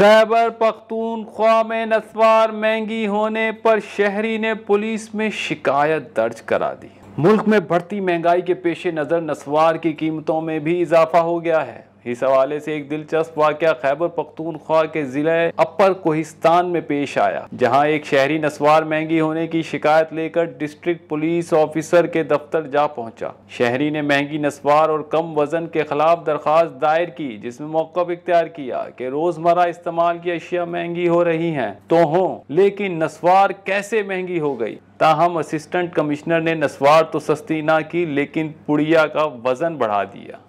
खैबर पख्तूनख्वा में नस्वार महंगी होने पर शहरी ने पुलिस में शिकायत दर्ज करा दी मुल्क में बढ़ती महंगाई के पेश नज़र नसवार की कीमतों में भी इजाफा हो गया है इस हवाले से एक दिलचस्प वाक्य खैबर पख्तूनख्वा के जिले अपर कोहिस्तान में पेश आया जहां एक शहरी नस्वार महंगी होने की शिकायत लेकर डिस्ट्रिक्ट पुलिस ऑफिसर के दफ्तर जा पहुंचा शहरी ने महंगी नस्वार और कम वजन के खिलाफ दरख्वास्त दायर की जिसमें मौकफ इख्तियार किया कि रोजमर्रा इस्तेमाल की अशिया महंगी हो रही है तो हों लेकिन नस्वार कैसे महंगी हो गई ताहम असिस्टेंट कमिश्नर ने नस्वार तो सस्ती ना की लेकिन पुड़िया का वजन बढ़ा दिया